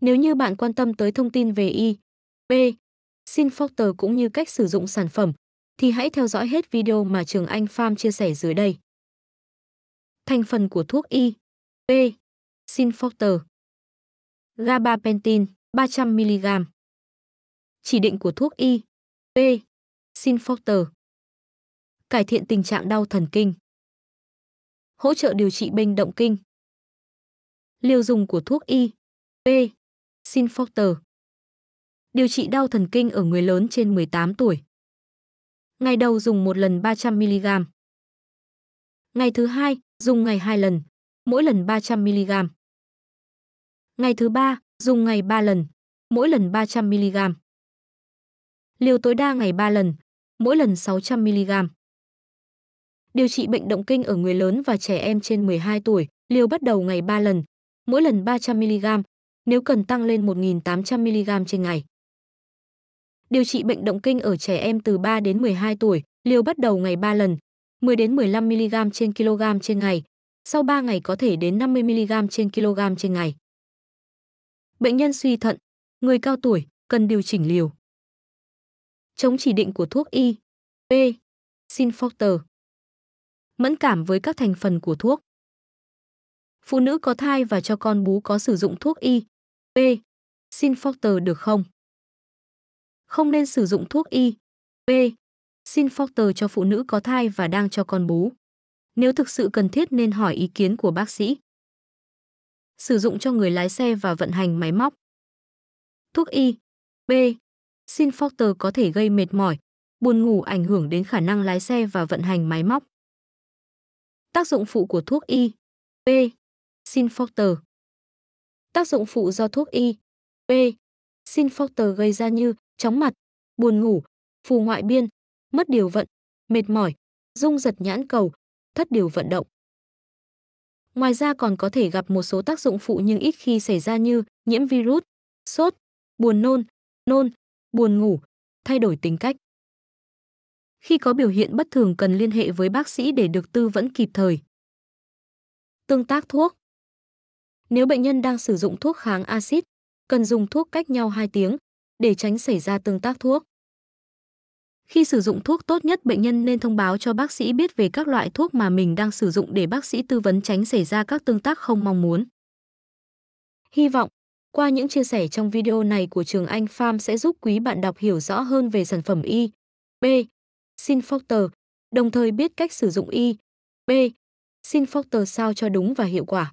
Nếu như bạn quan tâm tới thông tin về Y, B, Sin cũng như cách sử dụng sản phẩm, thì hãy theo dõi hết video mà Trường Anh Farm chia sẻ dưới đây. Thành phần của thuốc Y, B, Sin Gabapentin 300mg Chỉ định của thuốc Y, B, Sin Cải thiện tình trạng đau thần kinh Hỗ trợ điều trị bệnh động kinh Liều dùng của thuốc Y, B, Sinforter Điều trị đau thần kinh ở người lớn trên 18 tuổi. Ngày đầu dùng một lần 300mg. Ngày thứ hai, dùng ngày 2 lần, mỗi lần 300mg. Ngày thứ ba, dùng ngày 3 lần, mỗi lần 300mg. Liều tối đa ngày 3 lần, mỗi lần 600mg. Điều trị bệnh động kinh ở người lớn và trẻ em trên 12 tuổi, liều bắt đầu ngày 3 lần, mỗi lần 300mg, nếu cần tăng lên 1.800mg trên ngày. Điều trị bệnh động kinh ở trẻ em từ 3 đến 12 tuổi, liều bắt đầu ngày 3 lần, 10 đến 15mg trên kg trên ngày, sau 3 ngày có thể đến 50mg trên kg trên ngày. Bệnh nhân suy thận, người cao tuổi, cần điều chỉnh liều. Chống chỉ định của thuốc Y, B, Sinforter. Mẫn cảm với các thành phần của thuốc. Phụ nữ có thai và cho con bú có sử dụng thuốc Y, B. Xin Forster được không? Không nên sử dụng thuốc Y. B. Xin Forster cho phụ nữ có thai và đang cho con bú. Nếu thực sự cần thiết nên hỏi ý kiến của bác sĩ. Sử dụng cho người lái xe và vận hành máy móc. Thuốc Y. B. Xin Forster có thể gây mệt mỏi, buồn ngủ ảnh hưởng đến khả năng lái xe và vận hành máy móc. Tác dụng phụ của thuốc Y. B. Sin Forster tác dụng phụ do thuốc y, p, sinfocter gây ra như chóng mặt, buồn ngủ, phù ngoại biên, mất điều vận, mệt mỏi, rung giật nhãn cầu, thất điều vận động. Ngoài ra còn có thể gặp một số tác dụng phụ nhưng ít khi xảy ra như nhiễm virus, sốt, buồn nôn, nôn, buồn ngủ, thay đổi tính cách. Khi có biểu hiện bất thường cần liên hệ với bác sĩ để được tư vấn kịp thời. Tương tác thuốc nếu bệnh nhân đang sử dụng thuốc kháng axit, cần dùng thuốc cách nhau 2 tiếng để tránh xảy ra tương tác thuốc. Khi sử dụng thuốc tốt nhất bệnh nhân nên thông báo cho bác sĩ biết về các loại thuốc mà mình đang sử dụng để bác sĩ tư vấn tránh xảy ra các tương tác không mong muốn. Hy vọng, qua những chia sẻ trong video này của Trường Anh Farm sẽ giúp quý bạn đọc hiểu rõ hơn về sản phẩm Y, B, Sinfocter, đồng thời biết cách sử dụng Y, B, Sinfocter sao cho đúng và hiệu quả.